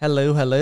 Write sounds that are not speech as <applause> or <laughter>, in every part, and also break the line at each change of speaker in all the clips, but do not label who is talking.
Hello, hello.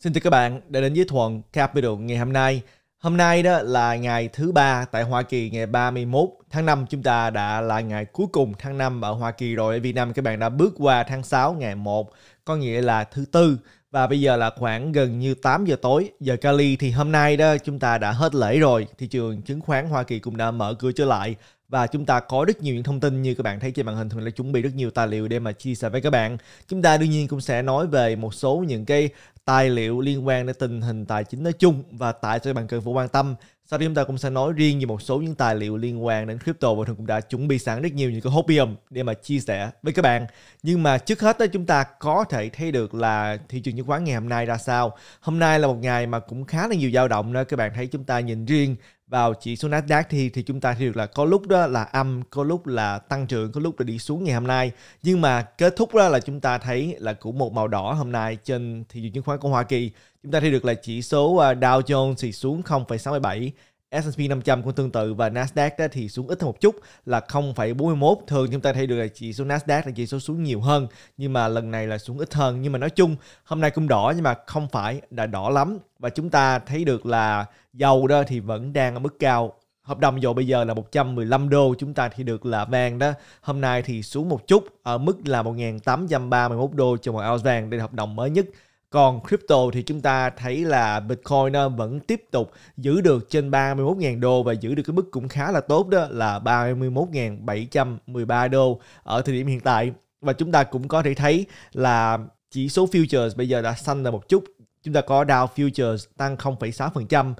Xin chào các bạn đã đến với Thuận Capital ngày hôm nay. Hôm nay đó là ngày thứ ba tại Hoa Kỳ ngày 31 tháng 5 chúng ta đã là ngày cuối cùng tháng 5 ở Hoa Kỳ rồi ở Việt Nam các bạn đã bước qua tháng 6 ngày 1 có nghĩa là thứ tư và bây giờ là khoảng gần như 8 giờ tối giờ Cali thì hôm nay đó chúng ta đã hết lễ rồi thị trường chứng khoán Hoa Kỳ cũng đã mở cửa trở lại và chúng ta có rất nhiều những thông tin như các bạn thấy trên màn hình thì mình đã chuẩn bị rất nhiều tài liệu để mà chia sẻ với các bạn chúng ta đương nhiên cũng sẽ nói về một số những cái tài liệu liên quan đến tình hình tài chính nói chung và tại sao các bạn cần phải quan tâm sau đó chúng ta cũng sẽ nói riêng về một số những tài liệu liên quan đến crypto và thường cũng đã chuẩn bị sẵn rất nhiều những cái hopium để mà chia sẻ với các bạn nhưng mà trước hết đó chúng ta có thể thấy được là thị trường chứng khoán ngày hôm nay ra sao hôm nay là một ngày mà cũng khá là nhiều dao động đó các bạn thấy chúng ta nhìn riêng vào chỉ số Nasdaq thì thì chúng ta thấy được là có lúc đó là âm, có lúc là tăng trưởng, có lúc là đi xuống ngày hôm nay. Nhưng mà kết thúc đó là chúng ta thấy là cũng một màu đỏ hôm nay trên thị trường chứng khoán của Hoa Kỳ. Chúng ta thấy được là chỉ số à, Dow Jones thì xuống 0,67, S&P 500 cũng tương tự và Nasdaq đó thì xuống ít hơn một chút là 0,41. Thường chúng ta thấy được là chỉ số Nasdaq là chỉ số xuống nhiều hơn nhưng mà lần này là xuống ít hơn nhưng mà nói chung hôm nay cũng đỏ nhưng mà không phải đã đỏ lắm và chúng ta thấy được là dầu đó thì vẫn đang ở mức cao hợp đồng dầu bây giờ là 115 đô chúng ta thì được là vàng đó hôm nay thì xuống một chút ở mức là 1.831 đô cho một ounce vàng đây là hợp đồng mới nhất còn crypto thì chúng ta thấy là Bitcoin ờ, vẫn tiếp tục giữ được trên 31.000 đô và giữ được cái mức cũng khá là tốt đó là 31.713 đô ở thời điểm hiện tại. Và chúng ta cũng có thể thấy là chỉ số futures bây giờ đã xanh là một chút. Chúng ta có Dow futures tăng 0,6%,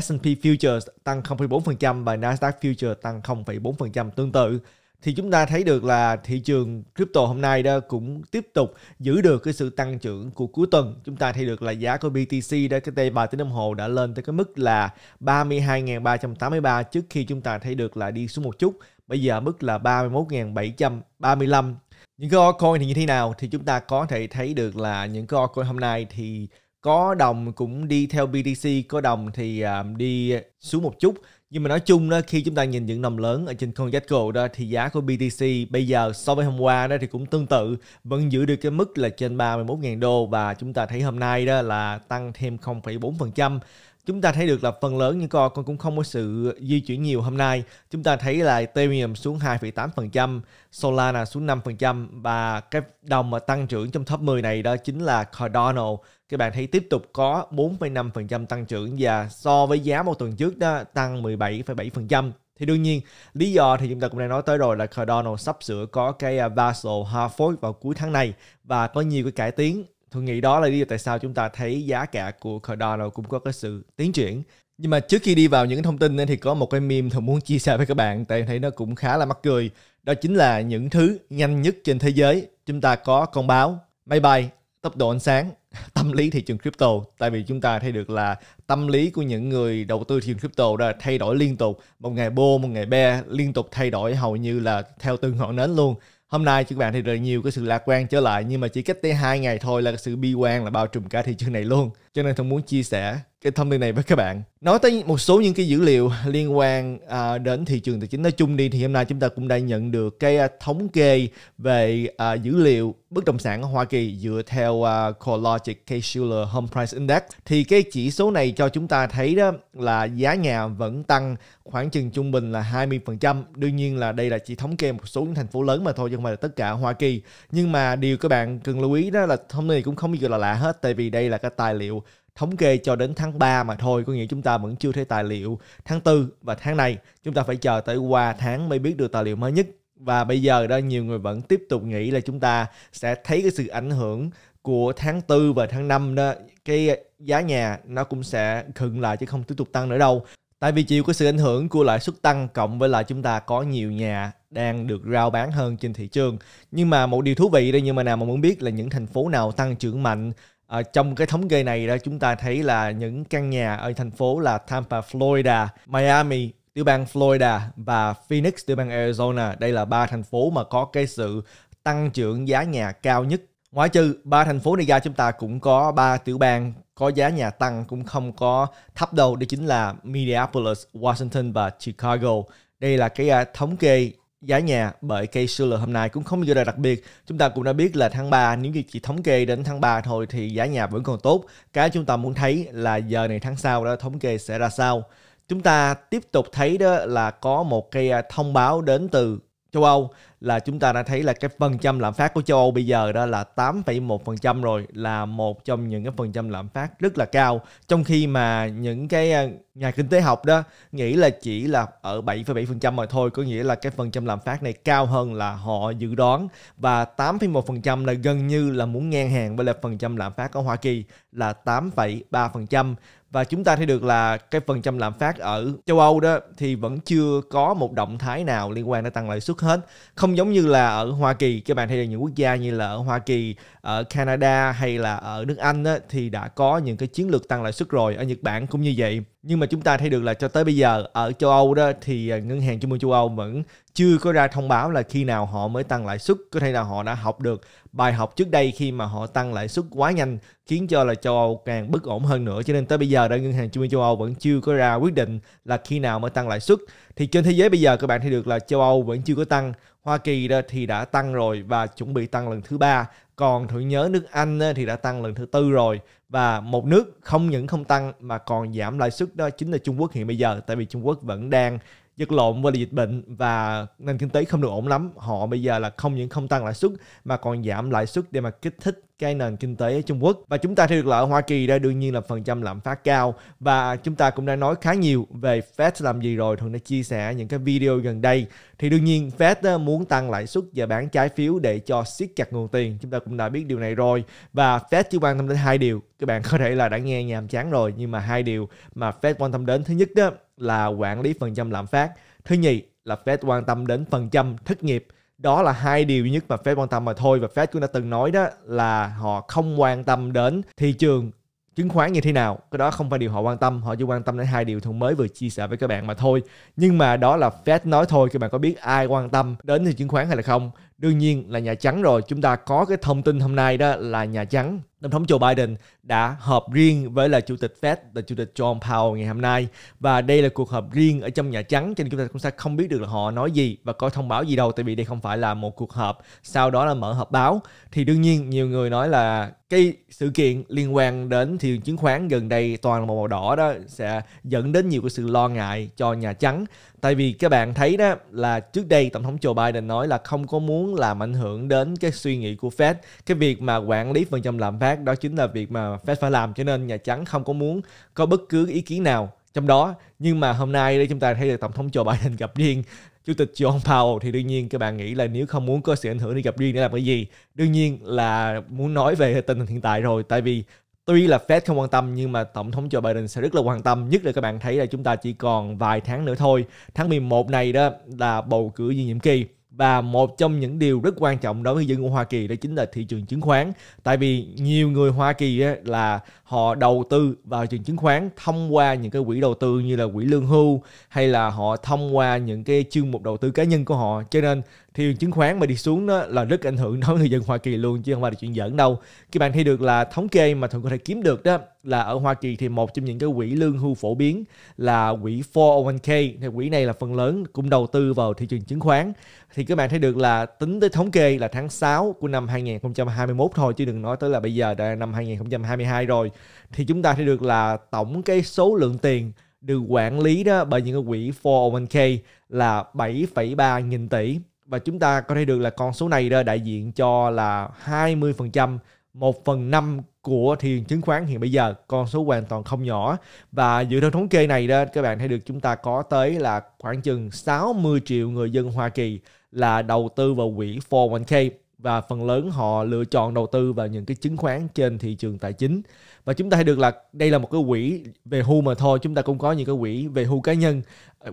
S&P futures tăng 0,4% và Nasdaq futures tăng 0,4% tương tự thì chúng ta thấy được là thị trường crypto hôm nay đó cũng tiếp tục giữ được cái sự tăng trưởng của cuối tuần. Chúng ta thấy được là giá của BTC đã cái tay 3 tiếng đồng hồ đã lên tới cái mức là 32.383 trước khi chúng ta thấy được là đi xuống một chút. Bây giờ mức là 31.735. Những cái altcoin thì như thế nào thì chúng ta có thể thấy được là những cái altcoin hôm nay thì có đồng cũng đi theo BTC, có đồng thì à, đi xuống một chút nhưng mà nói chung đó khi chúng ta nhìn những nằm lớn ở trên con CoinGecko đó thì giá của BTC bây giờ so với hôm qua đó thì cũng tương tự vẫn giữ được cái mức là trên 31.000 đô và chúng ta thấy hôm nay đó là tăng thêm 0,4% chúng ta thấy được là phần lớn những con cũng không có sự di chuyển nhiều hôm nay. Chúng ta thấy là Ethereum xuống 2,8%, Solana xuống 5% và cái đồng mà tăng trưởng trong top 10 này đó chính là Cardano. Các bạn thấy tiếp tục có 4,5% tăng trưởng và so với giá một tuần trước đó tăng 17,7%. Thì đương nhiên, lý do thì chúng ta cũng đã nói tới rồi là Cardano sắp sửa có cái à, Basel Half vào cuối tháng này và có nhiều cái cải tiến tôi nghĩ đó là lý do tại sao chúng ta thấy giá cả của Cardano cũng có cái sự tiến triển nhưng mà trước khi đi vào những thông tin thì có một cái meme tôi muốn chia sẻ với các bạn tại thấy nó cũng khá là mắc cười đó chính là những thứ nhanh nhất trên thế giới chúng ta có con báo máy bay tốc độ ánh sáng <laughs> tâm lý thị trường crypto tại vì chúng ta thấy được là tâm lý của những người đầu tư thị trường crypto đã thay đổi liên tục một ngày bô một ngày be liên tục thay đổi hầu như là theo từng ngọn nến luôn hôm nay chúng bạn thì rất nhiều cái sự lạc quan trở lại nhưng mà chỉ cách đây hai ngày thôi là sự bi quan là bao trùm cả thị trường này luôn cho nên thông muốn chia sẻ cái thông tin này với các bạn. Nói tới một số những cái dữ liệu liên quan à, đến thị trường tài chính nói chung đi thì hôm nay chúng ta cũng đã nhận được cái à, thống kê về à, dữ liệu bất động sản ở Hoa Kỳ dựa theo à, CoreLogic Case-Shiller Home Price Index thì cái chỉ số này cho chúng ta thấy đó là giá nhà vẫn tăng khoảng chừng trung bình là 20%. Đương nhiên là đây là chỉ thống kê một số những thành phố lớn mà thôi chứ không phải là tất cả Hoa Kỳ. Nhưng mà điều các bạn cần lưu ý đó là thông tin này cũng không gì là lạ hết tại vì đây là cái tài liệu thống kê cho đến tháng 3 mà thôi có nghĩa chúng ta vẫn chưa thấy tài liệu tháng 4 và tháng này chúng ta phải chờ tới qua tháng mới biết được tài liệu mới nhất và bây giờ đó nhiều người vẫn tiếp tục nghĩ là chúng ta sẽ thấy cái sự ảnh hưởng của tháng 4 và tháng 5 đó cái giá nhà nó cũng sẽ khựng lại chứ không tiếp tục tăng nữa đâu Tại vì chịu cái sự ảnh hưởng của lãi suất tăng cộng với là chúng ta có nhiều nhà đang được rao bán hơn trên thị trường. Nhưng mà một điều thú vị đây nhưng mà nào mà muốn biết là những thành phố nào tăng trưởng mạnh À, trong cái thống kê này đó chúng ta thấy là những căn nhà ở thành phố là Tampa, Florida, Miami, tiểu bang Florida và Phoenix, tiểu bang Arizona. Đây là ba thành phố mà có cái sự tăng trưởng giá nhà cao nhất. Ngoại trừ ba thành phố này ra chúng ta cũng có ba tiểu bang có giá nhà tăng cũng không có thấp đâu. Đây chính là Minneapolis, Washington và Chicago. Đây là cái à, thống kê giá nhà bởi cây Sula hôm nay cũng không gì là đặc biệt. Chúng ta cũng đã biết là tháng 3 nếu như chỉ thống kê đến tháng 3 thôi thì giá nhà vẫn còn tốt. Cái chúng ta muốn thấy là giờ này tháng sau đó thống kê sẽ ra sao. Chúng ta tiếp tục thấy đó là có một cái à, thông báo đến từ châu Âu là chúng ta đã thấy là cái phần trăm lạm phát của châu Âu bây giờ đó là 8,1% rồi là một trong những cái phần trăm lạm phát rất là cao trong khi mà những cái ờ, nhà kinh tế học đó nghĩ là chỉ là ở 7,7% mà thôi có nghĩa là cái phần trăm lạm phát này cao hơn là họ dự đoán và 8,1% là gần như là muốn ngang hàng với lại phần trăm lạm phát ở Hoa Kỳ là 8,3% và chúng ta thấy được là cái phần trăm lạm phát ở châu Âu đó thì vẫn chưa có một động thái nào liên quan đến tăng lãi suất hết không giống như là ở Hoa Kỳ các bạn thấy là những quốc gia như là ở Hoa Kỳ ở Canada hay là ở nước Anh á, thì đã có những cái chiến lược tăng lãi suất rồi ở Nhật Bản cũng như vậy nhưng mà chúng ta thấy được là cho tới bây giờ ở châu Âu đó thì à, ngân hàng trung ương châu Âu vẫn chưa có ra thông báo là khi nào họ mới tăng lãi suất có thể là họ đã học được bài học trước đây khi mà họ tăng lãi suất quá nhanh khiến cho là châu Âu càng bất ổn hơn nữa cho nên tới bây giờ đã ngân hàng trung ương châu Âu vẫn chưa có ra quyết định là khi nào mới tăng lãi suất thì trên thế giới bây giờ các bạn thấy được là châu Âu vẫn chưa có tăng Hoa Kỳ đó thì đã tăng rồi và chuẩn bị tăng lần thứ ba còn thượng nhớ nước Anh thì đã tăng lần thứ tư rồi và một nước không những không tăng mà còn giảm lãi suất đó chính là Trung Quốc hiện bây giờ tại vì Trung Quốc vẫn đang giật lộn với dịch bệnh và nền kinh tế không được ổn lắm họ bây giờ là không những không tăng lãi suất mà còn giảm lãi suất để mà kích thích cái nền kinh tế ở Trung Quốc và chúng ta thấy được lợi ở Hoa Kỳ đây đương nhiên là phần trăm lạm phát cao và chúng ta cũng đã nói khá nhiều về Fed làm gì rồi thường đã chia sẻ những cái video gần đây thì đương nhiên Fed ờ, muốn tăng lãi suất và bán trái phiếu để cho siết chặt nguồn tiền chúng ta cũng đã biết điều này rồi và Fed chỉ quan tâm đến hai điều các bạn có thể là đã nghe nhàm chán rồi nhưng mà hai điều mà Fed quan tâm đến thứ nhất đó là quản lý phần trăm lạm phát thứ nhì là Fed quan tâm đến phần trăm thất nghiệp đó là hai điều duy nhất mà Fed quan tâm mà thôi và Fed cũng đã từng nói đó là họ không quan tâm đến thị trường chứng khoán như thế nào cái đó không phải điều họ quan tâm họ chỉ quan tâm đến hai điều thuận mới vừa chia sẻ với các bạn mà thôi nhưng mà đó là Fed nói thôi các bạn có biết ai quan tâm đến thị chứng khoán hay là không đương nhiên là Nhà Trắng rồi. Chúng ta có cái thông tin hôm nay đó là Nhà Trắng, Tổng thống Joe Biden đã họp riêng với là Chủ tịch Fed là Chủ tịch John Powell ngày hôm nay. Và đây là cuộc họp riêng ở trong Nhà Trắng cho nên chúng ta cũng sẽ không biết được là họ nói gì và có thông báo gì đâu tại vì đây không phải là một cuộc họp sau đó là mở họp báo. Thì đương nhiên nhiều người nói là cái sự kiện liên quan đến thị trường chứng khoán gần đây toàn là màu, màu đỏ đó sẽ dẫn đến nhiều cái sự lo ngại cho Nhà Trắng. Tại vì các bạn thấy đó là trước đây Tổng thống Joe Biden nói là không có muốn muốn làm ảnh hưởng đến cái suy nghĩ của Fed cái việc mà quản lý phần trăm lạm phát đó chính là việc mà Fed phải làm cho nên Nhà Trắng không có muốn có bất cứ ý kiến nào trong đó nhưng mà hôm nay đây chúng ta thấy được tổng thống Joe Biden gặp riêng chủ tịch John Powell thì đương nhiên các bạn nghĩ là nếu không muốn có sự ảnh hưởng đi gặp riêng để làm cái gì đương nhiên là muốn nói về tình hình hiện tại rồi tại vì tuy là Fed không quan tâm nhưng mà tổng thống Joe Biden sẽ rất là quan tâm nhất là các bạn thấy là chúng ta chỉ còn vài tháng nữa thôi tháng 11 này đó là bầu cử nhiệm kỳ và một trong những điều rất quan trọng đối với dân của Hoa Kỳ đó chính là thị trường chứng khoán tại vì nhiều người Hoa Kỳ là họ đầu tư vào thị trường chứng khoán thông qua những cái quỹ đầu tư như là quỹ lương hưu hay là họ thông qua những cái chương mục đầu tư cá nhân của họ cho nên thị trường chứng khoán mà đi xuống đó là rất ảnh hưởng đối người dân Hoa Kỳ luôn chứ không phải là chuyện giỡn đâu. Các bạn thấy được là thống kê mà thường có thể kiếm được đó là ở Hoa Kỳ thì một trong những cái quỹ lương hưu phổ biến là quỹ 401k thì quỹ này là phần lớn cũng đầu tư vào thị trường chứng khoán thì các bạn thấy được là tính tới thống kê là tháng 6 của năm 2021 thôi chứ đừng nói tới là bây giờ đã năm 2022 rồi thì chúng ta thấy được là tổng cái số lượng tiền được quản lý đó bởi những cái quỹ 401k là 7,3 nghìn tỷ và chúng ta có thể được là con số này đại diện cho là 20% 1 phần năm của thị trường chứng khoán hiện bây giờ con số hoàn toàn không nhỏ và dựa theo thống kê này đó các bạn thấy được chúng ta có tới là khoảng chừng 60 triệu người dân Hoa Kỳ là đầu tư vào quỹ 401k và phần lớn họ lựa chọn đầu tư vào những cái chứng khoán trên thị trường tài chính và chúng ta thấy được là đây là một cái quỹ về hưu mà thôi chúng ta cũng có những cái quỹ về hưu cá nhân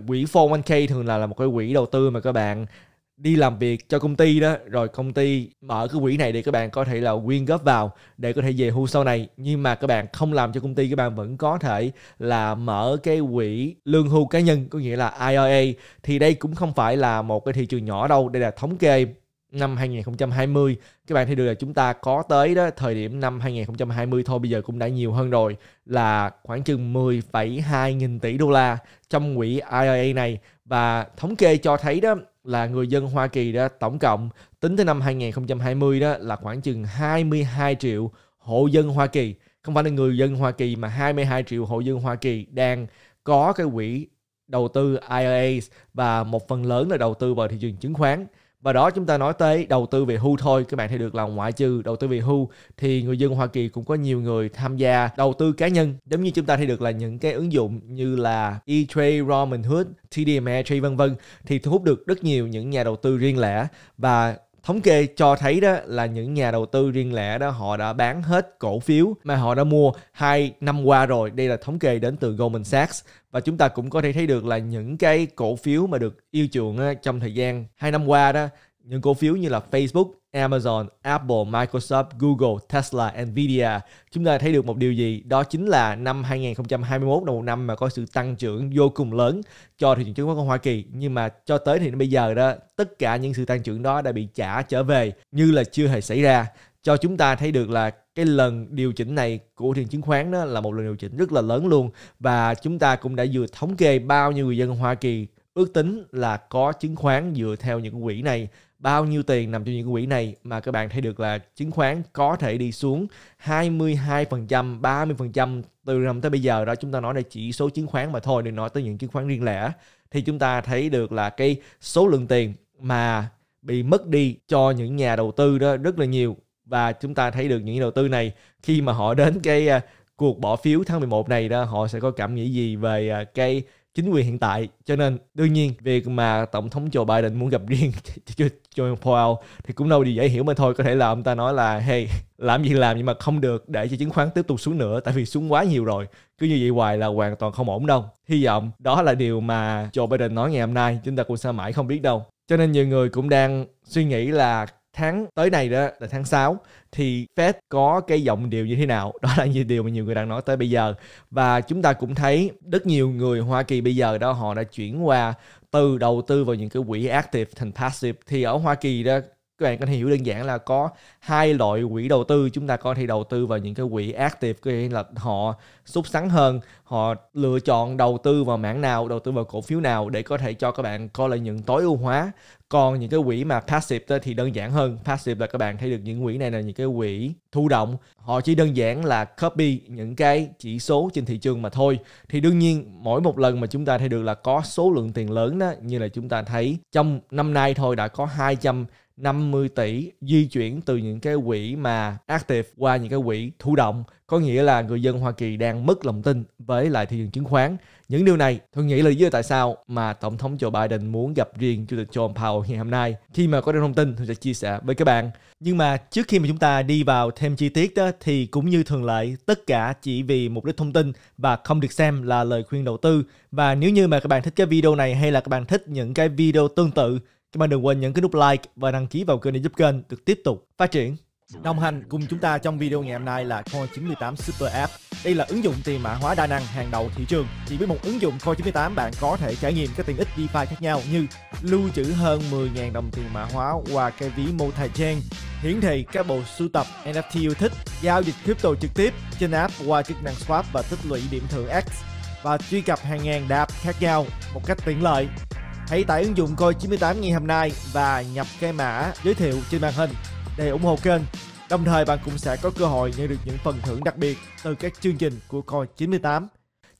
quỹ 401k thường là là một cái quỹ đầu tư mà các bạn đi làm việc cho công ty đó rồi công ty mở cái quỹ này để các bạn có thể là quyên góp vào để có thể về hưu sau này nhưng mà các bạn không làm cho công ty các bạn vẫn có thể là mở cái quỹ lương hưu cá nhân có nghĩa là IRA thì đây cũng không phải là một cái thị trường nhỏ đâu đây là thống kê năm 2020 các bạn thấy được là chúng ta có tới đó thời điểm năm 2020 thôi bây giờ cũng đã nhiều hơn rồi là khoảng chừng 10,2 nghìn tỷ đô la trong quỹ IRA này và thống kê cho thấy đó là người dân Hoa Kỳ đó tổng cộng tính tới năm 2020 đó là khoảng chừng 22 triệu hộ dân Hoa Kỳ không phải là người dân Hoa Kỳ mà 22 triệu hộ dân Hoa Kỳ đang có cái quỹ đầu tư IRA và một phần lớn là đầu tư vào thị trường chứng khoán và đó chúng ta nói tới đầu tư về hưu thôi các bạn thấy được là ngoại trừ đầu tư về hưu thì người dân Hoa Kỳ cũng có nhiều người tham gia đầu tư cá nhân giống như chúng ta thấy được là những cái ứng dụng như là E-Trade, Robinhood, td ameritrade vân vân thì thu hút được rất nhiều những nhà đầu tư riêng lẻ và Thống kê cho thấy đó là những nhà đầu tư riêng lẻ đó họ đã bán hết cổ phiếu mà họ đã mua hai năm qua rồi. Đây là thống kê đến từ Goldman Sachs và chúng ta cũng có thể thấy được là những cái cổ phiếu mà được yêu chuộng trong thời gian hai năm qua đó những cổ phiếu như là Facebook, Amazon, Apple, Microsoft, Google, Tesla, Nvidia, chúng ta thấy được một điều gì? Đó chính là năm 2021 là một năm mà có sự tăng trưởng vô cùng lớn cho thị trường chứng khoán của Hoa Kỳ. Nhưng mà cho tới thì bây giờ đó, tất cả những sự tăng trưởng đó đã bị trả trở về như là chưa hề xảy ra. Cho chúng ta thấy được là cái lần điều chỉnh này của thị trường chứng khoán đó là một lần điều chỉnh rất là lớn luôn và chúng ta cũng đã vừa thống kê bao nhiêu người dân Hoa Kỳ ước tính là có chứng khoán dựa theo những quỹ này bao nhiêu tiền nằm trong những quỹ này mà các bạn thấy được là chứng khoán có thể đi xuống 22%, 30% từ năm tới bây giờ đó chúng ta nói là chỉ số chứng khoán mà thôi đừng nói tới những chứng khoán riêng lẻ thì chúng ta thấy được là cái số lượng tiền mà bị mất đi cho những nhà đầu tư đó rất là nhiều và chúng ta thấy được những đầu tư này khi mà họ đến cái à, cuộc bỏ phiếu tháng 11 này đó họ sẽ có cảm nghĩ gì về à, cái chính quyền hiện tại cho nên đương nhiên việc mà tổng thống Joe Biden muốn gặp riêng Joe <laughs> Powell thì cũng đâu gì dễ hiểu mà thôi có thể là ông ta nói là hey làm gì làm nhưng mà không được để cho chứng khoán tiếp tục xuống nữa tại vì xuống quá nhiều rồi cứ như vậy hoài là hoàn toàn không ổn đâu hy vọng đó là điều mà Joe Biden nói ngày hôm nay chúng ta cũng sẽ mãi không biết đâu cho nên nhiều người cũng đang suy nghĩ là tháng tới này đó là tháng 6 thì Fed có cái giọng điệu như thế nào <laughs> đó là như điều mà nhiều người đang nói tới bây giờ và chúng ta cũng thấy rất nhiều người Hoa Kỳ bây giờ đó họ đã chuyển qua từ đầu tư vào những cái quỹ active thành passive thì ở Hoa Kỳ đó các bạn có thể hiểu đơn giản là có hai loại quỹ đầu tư chúng ta có thể đầu tư vào những cái quỹ active có nghĩa là họ xúc sắn hơn họ lựa chọn đầu tư vào mảng nào đầu tư vào cổ phiếu nào để có thể cho các bạn coi là những tối ưu hóa còn những cái quỹ mà passive thì đơn giản hơn passive là các bạn thấy được những quỹ này là những cái quỹ thụ động họ chỉ đơn giản là copy những cái chỉ số trên thị trường mà thôi thì đương nhiên mỗi một lần mà chúng ta thấy được là có số lượng tiền lớn đó như là chúng ta thấy trong năm nay thôi đã có 200 50 tỷ di chuyển từ những cái quỹ mà active qua những cái quỹ thụ động có nghĩa là người dân Hoa Kỳ đang mất lòng tin với lại thị trường chứng khoán. Những điều này tôi nghĩ là lý do tại sao mà Tổng thống Joe Biden muốn gặp riêng Chủ tịch John Powell ngày hôm nay. Khi mà có được thông tin tôi sẽ chia sẻ với các bạn. Nhưng mà trước khi mà chúng ta đi vào thêm chi tiết đó thì cũng như thường lệ tất cả chỉ vì mục đích thông tin và không được xem là lời khuyên đầu tư. Và nếu như mà các bạn thích cái video này hay là các bạn thích những cái video tương tự các bạn đừng quên nhấn cái nút like và đăng ký vào kênh để giúp kênh được tiếp tục phát triển. Đồng hành cùng chúng ta trong video ngày hôm nay là Core 98 Super App. Đây là ứng dụng tiền mã hóa đa năng hàng đầu thị trường. Chỉ với một ứng dụng Core 98 bạn có thể trải nghiệm các tiện ích DeFi khác nhau như lưu trữ hơn 10.000 đồng tiền mã hóa qua cái ví MultiChain, hiển thị các bộ sưu tập NFT yêu thích, giao dịch crypto trực tiếp trên app qua chức năng swap và tích lũy điểm thưởng X và truy cập hàng ngàn đạp khác nhau một cách tiện lợi Hãy tải ứng dụng coi 98 ngay hôm nay và nhập cái mã giới thiệu trên màn hình để ủng hộ kênh. Đồng thời bạn cũng sẽ có cơ hội nhận được những phần thưởng đặc biệt từ các chương trình của Coi 98.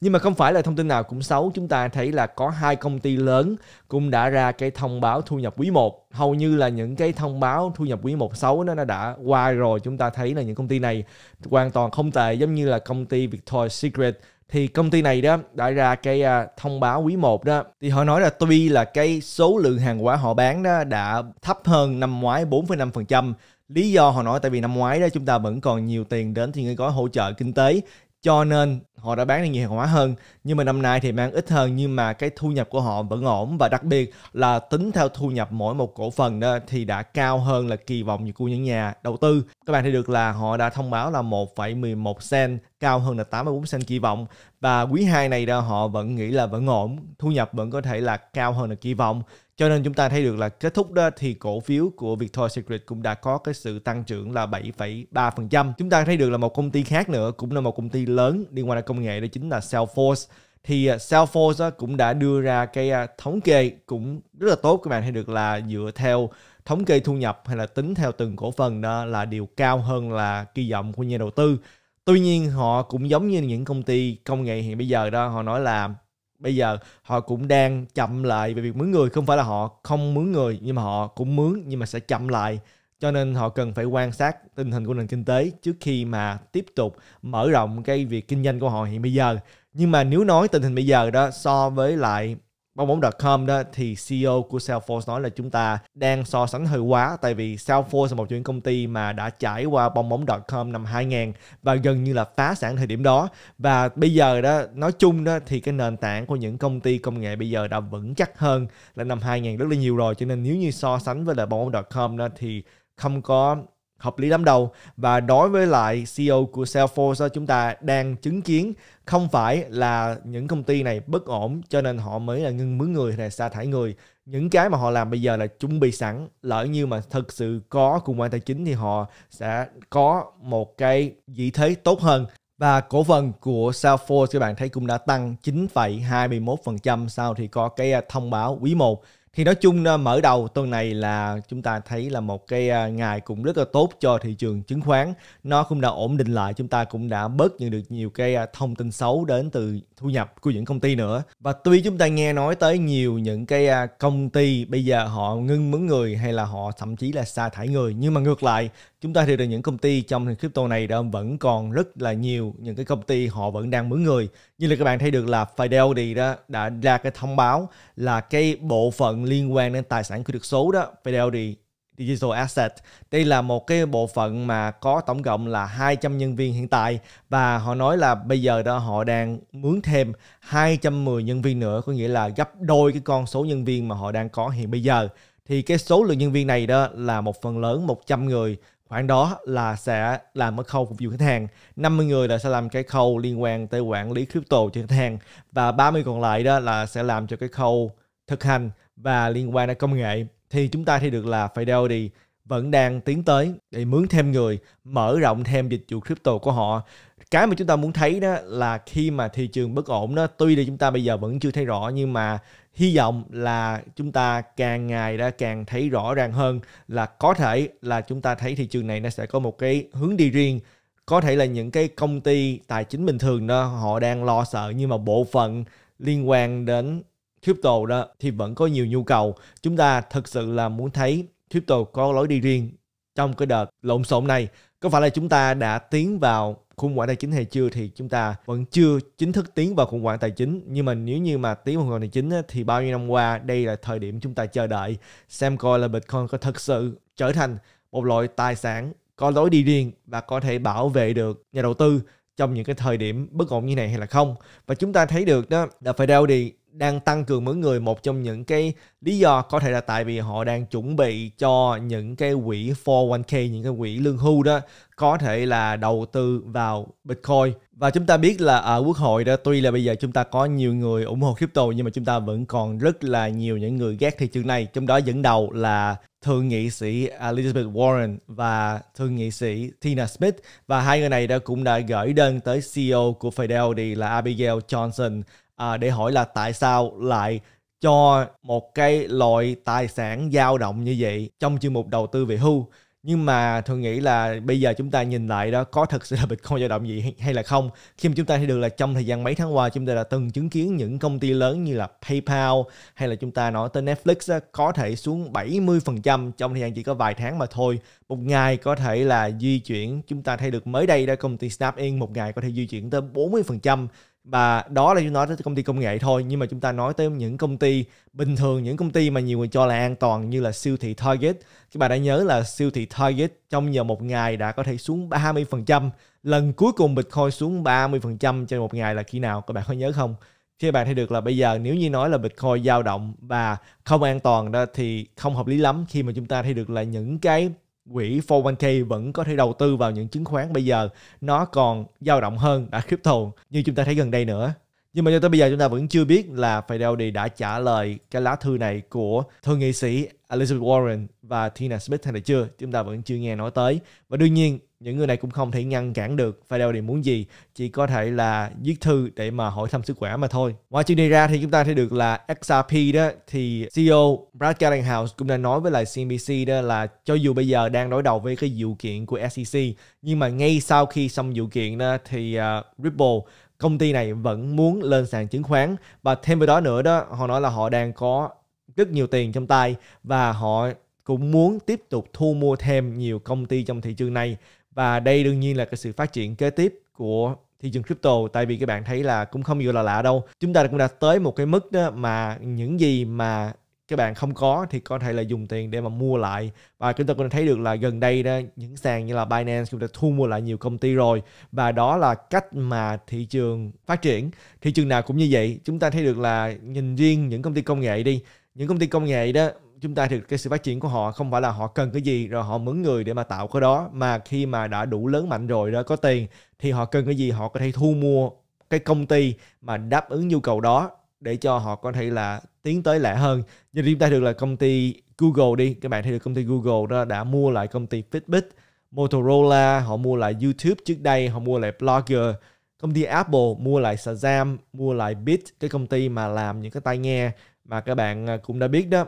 Nhưng mà không phải là thông tin nào cũng xấu, chúng ta thấy là có hai công ty lớn cũng đã ra cái thông báo thu nhập quý 1. Hầu như là những cái thông báo thu nhập quý 1 xấu nó đã qua rồi, chúng ta thấy là những công ty này hoàn toàn không tệ giống như là công ty Victoria's Secret thì công ty này đó đã ra cái à, thông báo quý 1 đó thì họ nói là tuy là cái số lượng hàng hóa họ bán đó đã thấp hơn năm ngoái 4,5% Lý do họ nói tại vì năm ngoái đó chúng ta vẫn còn nhiều tiền đến thì người gói hỗ trợ kinh tế cho nên họ đã bán được nhiều hàng hóa hơn nhưng mà năm nay thì mang ít hơn nhưng mà cái thu nhập của họ vẫn ổn và đặc biệt là tính theo thu nhập mỗi một cổ phần đó thì đã cao hơn là kỳ vọng của những nhà đầu tư các bạn thấy được là họ đã thông báo là 1,11 cent cao hơn là 84 cent kỳ vọng và quý 2 này đó họ vẫn nghĩ là vẫn ổn thu nhập vẫn có thể là cao hơn là kỳ vọng cho nên chúng ta thấy được là kết thúc đó thì cổ phiếu của Victoria's Secret cũng đã có cái sự tăng trưởng là 7,3%. Chúng ta thấy được là một công ty khác nữa cũng là một công ty lớn liên quan đến công nghệ đó chính là Salesforce thì à, Salesforce cũng đã đưa ra cái à, thống kê cũng rất là tốt các bạn thấy được là dựa theo thống kê thu nhập hay là tính theo từng cổ phần đó là điều cao hơn là kỳ vọng của nhà đầu tư. Tuy nhiên họ cũng giống như những công ty công nghệ hiện bây giờ đó họ nói là bây giờ họ cũng đang chậm lại về việc mướn người không phải là họ không mướn người nhưng mà họ cũng mướn nhưng mà sẽ chậm lại cho nên họ cần phải quan sát tình hình của nền kinh tế trước khi mà tiếp tục mở rộng cái việc kinh doanh của họ hiện bây giờ nhưng mà nếu nói tình hình bây giờ đó so với lại bong bóng.com đó thì CEO của Salesforce nói là chúng ta đang so sánh hơi quá tại vì Salesforce là một trong những công ty mà đã trải qua bong bóng.com năm 2000 và gần như là phá sản thời điểm đó và bây giờ đó nói chung đó thì cái nền tảng của những công ty công nghệ bây giờ đã vững chắc hơn là năm 2000 rất là nhiều rồi cho nên nếu như so sánh với là bong bóng.com đó thì không có hợp lý lắm đâu và đối với lại CEO của Salesforce chúng ta đang chứng kiến không phải là những công ty này bất ổn cho nên họ mới là ngưng mướn người hay là sa thải người những cái mà họ làm bây giờ là chuẩn bị sẵn lỡ như mà thực sự có cùng quan tài chính thì họ sẽ có một cái vị thế tốt hơn và cổ phần của Salesforce các bạn thấy cũng đã tăng 9,21% sau thì có cái à, thông báo quý 1 thì nói chung ờ, mở đầu tuần này là chúng ta thấy là một cái ờ, ngày cũng rất là tốt cho thị trường chứng khoán nó cũng đã ổn định lại chúng ta cũng đã bớt nhận được nhiều cái ờ, thông tin xấu đến từ thu nhập của những công ty nữa và tuy chúng ta nghe nói tới nhiều những cái công ty bây giờ họ ngưng mướn người hay là họ thậm chí là sa thải người nhưng mà ngược lại chúng ta thấy được những công ty trong crypto này đã vẫn còn rất là nhiều những cái công ty họ vẫn đang mướn người như là các bạn thấy được là Fidelity đó đã ra cái thông báo là cái bộ phận liên quan đến tài sản kỹ thuật số đó Fidelity Digital Asset. Đây là một cái bộ phận mà có tổng cộng là 200 nhân viên hiện tại và họ nói là bây giờ đó họ đang mướn thêm 210 nhân viên nữa, có nghĩa là gấp đôi cái con số nhân viên mà họ đang có hiện bây giờ. Thì cái số lượng nhân viên này đó là một phần lớn 100 người khoảng đó là sẽ làm cái khâu phục vụ khách hàng 50 người là sẽ làm cái khâu liên quan tới quản lý crypto cho khách hàng và 30 còn lại đó là sẽ làm cho cái khâu thực hành và liên quan đến công nghệ thì chúng ta thấy được là Fidelity vẫn đang tiến tới để mướn thêm người, mở rộng thêm dịch vụ crypto của họ. Cái mà chúng ta muốn thấy đó là khi mà thị trường bất ổn đó, tuy là chúng ta bây giờ vẫn chưa thấy rõ nhưng mà hy vọng là chúng ta càng ngày đã càng thấy rõ ràng hơn là có thể là chúng ta thấy thị trường này nó sẽ có một cái hướng đi riêng có thể là những cái công ty tài chính bình thường đó họ đang lo sợ nhưng mà bộ phận liên quan đến crypto đó thì vẫn có nhiều nhu cầu chúng ta thực sự là muốn thấy crypto có lối đi riêng trong cái đợt lộn xộn này có phải là chúng ta đã tiến vào khủng hoảng tài chính hay chưa thì chúng ta vẫn chưa chính thức tiến vào khủng hoảng tài chính nhưng mà nếu như mà tiến vào khủng hoảng tài chính thì bao nhiêu năm qua đây là thời điểm chúng ta chờ đợi xem coi là Bitcoin có thật sự trở thành một loại tài sản có lối đi riêng và có thể bảo vệ được nhà đầu tư trong những cái thời điểm bất ổn như này hay là không và chúng ta thấy được đó là phải đi đang tăng cường mỗi người một trong những cái lý do có thể là tại vì họ đang chuẩn bị cho những cái quỹ 401k những cái quỹ lương hưu đó có thể là đầu tư vào Bitcoin và chúng ta biết là ở quốc hội đó tuy là bây giờ chúng ta có nhiều người ủng hộ crypto nhưng mà chúng ta vẫn còn rất là nhiều những người ghét thị trường này trong đó dẫn đầu là thượng nghị sĩ Elizabeth Warren và thượng nghị sĩ Tina Smith và hai người này đã cũng đã gửi đơn tới CEO của Fidelity là Abigail Johnson à, để hỏi là tại sao lại cho một cái loại tài sản dao động như vậy trong chương mục đầu tư về hưu nhưng mà thường nghĩ là bây giờ chúng ta nhìn lại đó có thật sự là <laughs> bitcoin dao động gì hay là không khi mà chúng ta thấy được là trong thời gian mấy tháng qua chúng ta đã từng chứng kiến những công ty lớn như là PayPal hay là chúng ta nói tới Netflix đó, có thể xuống 70% trong thời gian chỉ có vài tháng mà thôi một ngày có thể là di chuyển chúng ta thấy được mới đây đó công ty Snap Inc một ngày có thể di chuyển tới 40% và đó là chúng nói tới công ty công nghệ thôi nhưng mà chúng ta nói tới những công ty bình thường những công ty mà nhiều người cho là an toàn như là siêu thị Target các bạn đã nhớ là siêu thị Target trong giờ một ngày đã có thể xuống 30% lần cuối cùng Bitcoin xuống 30% trên một ngày là khi nào các bạn có nhớ không thì bạn thấy được là bây giờ nếu như nói là Bitcoin dao động và không an toàn đó thì không hợp lý lắm khi mà chúng ta thấy được là những cái quỹ 401k vẫn có thể đầu tư vào những chứng khoán bây giờ nó còn dao động hơn đã crypto như chúng ta thấy gần đây nữa nhưng mà cho tới bây giờ chúng ta vẫn chưa biết là Fedaldi đã trả lời cái lá thư này của thượng nghị sĩ Elizabeth Warren và Tina Smith hay là chưa chúng ta vẫn chưa nghe nói tới và đương nhiên những người này cũng không thể ngăn cản được phải đều điểm muốn gì chỉ có thể là viết thư để mà hỏi thăm sức khỏe mà thôi ngoài chuyện này ra thì chúng ta thấy được là XRP đó thì CEO Brad Gellinghouse cũng đã nói với lại CNBC đó là cho dù bây giờ đang đối đầu với cái vụ kiện của SEC nhưng mà ngay sau khi xong vụ kiện đó thì uh, Ripple công ty này vẫn muốn lên sàn chứng khoán và thêm vào đó nữa đó họ nói là họ đang có rất nhiều tiền trong tay và họ cũng muốn tiếp tục thu mua thêm nhiều công ty trong thị trường này và đây đương nhiên là cái sự phát triển kế tiếp của thị trường crypto tại vì các bạn thấy là cũng không nhiều là lạ đâu chúng ta cũng đã tới một cái mức đó mà những gì mà các bạn không có thì có thể là dùng tiền để mà mua lại và chúng ta cũng thấy được là gần đây đó những sàn như là Binance cũng đã thu mua lại nhiều công ty rồi và đó là cách mà thị trường phát triển thị trường nào cũng như vậy chúng ta thấy được là nhìn riêng những công ty công nghệ đi những công ty công nghệ đó chúng ta thì cái sự phát triển của họ không phải là họ cần cái gì rồi họ mướn người để mà tạo cái đó mà khi mà đã đủ lớn mạnh rồi đó có tiền thì họ cần cái gì họ có thể thu mua cái công ty mà đáp ứng nhu cầu đó để cho họ có thể là tiến tới lẻ hơn như chúng ta được là công ty Google đi các bạn thấy được công ty Google đó đã mua lại công ty Fitbit Motorola họ mua lại YouTube trước đây họ mua lại Blogger công ty Apple mua lại Shazam mua lại Beat cái công ty mà làm những cái tai nghe mà các bạn cũng đã biết đó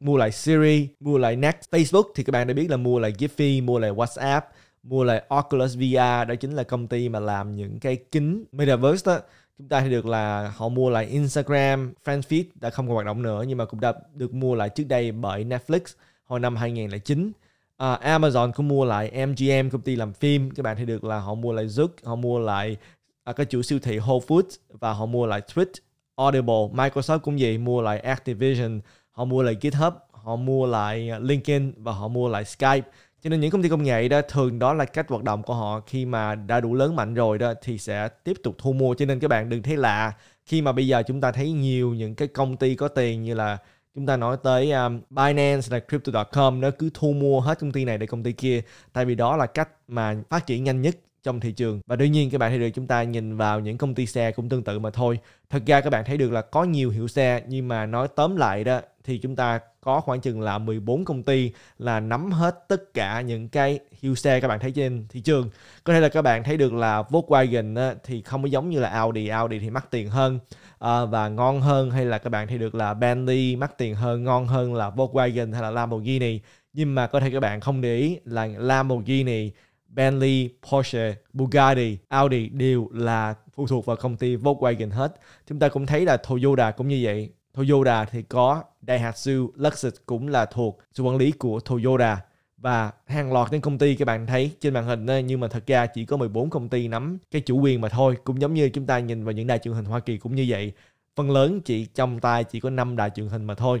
mua lại Siri, mua lại Next, Facebook thì các bạn đã biết là mua lại Giphy, mua lại WhatsApp, mua lại Oculus VR đó chính là công ty mà làm những cái kính Metaverse đó chúng ta thì được là họ mua lại Instagram, FriendFeed đã không còn hoạt động nữa nhưng mà cũng đã được mua lại trước đây bởi Netflix hồi năm 2009. À, Amazon cũng mua lại MGM công ty làm phim các bạn thì được là họ mua lại Zook, họ mua lại à, cái chuỗi siêu thị Whole Foods và họ mua lại Twitch Audible, Microsoft cũng vậy mua lại Activision, họ mua lại GitHub, họ mua lại ờ, LinkedIn và họ mua lại Skype. Cho nên những công ty công nghệ đó thường đó là cách hoạt động của họ khi mà đã đủ lớn mạnh rồi đó thì sẽ tiếp tục thu mua. Cho nên các bạn đừng thấy lạ khi mà bây giờ chúng ta thấy nhiều những cái công ty có tiền như là chúng ta nói tới um, Binance là crypto.com nó cứ thu mua hết công ty này để công ty kia tại vì đó là cách mà phát triển nhanh nhất trong thị trường và đương nhiên các bạn thấy được chúng ta nhìn vào những công ty xe cũng tương tự mà thôi thật ra các bạn thấy được là có nhiều hiệu xe nhưng mà nói tóm lại đó thì chúng ta có khoảng chừng là 14 công ty là nắm hết tất cả những cái hiệu xe các bạn thấy trên thị trường. Có thể là các bạn thấy được là Volkswagen á, thì không có giống như là Audi, Audi thì mắc tiền hơn à, và ngon hơn hay là các bạn thấy được là Bentley mắc tiền hơn, ngon hơn là Volkswagen hay là Lamborghini. Nhưng mà có thể các bạn không để ý là Lamborghini Bentley, Porsche, Bugatti, Audi đều là phụ thuộc vào công ty Volkswagen hết. Chúng ta cũng thấy là Toyota cũng như vậy. Toyota thì có Daihatsu, Lexus cũng là thuộc sự quản lý của Toyota và hàng loạt những công ty các bạn thấy trên màn hình ấy, nhưng mà thật ra chỉ có 14 công ty nắm cái chủ quyền mà thôi cũng giống như chúng ta nhìn vào những đài truyền hình Hoa Kỳ cũng như vậy phần lớn chỉ trong tay chỉ có 5 đài truyền hình mà thôi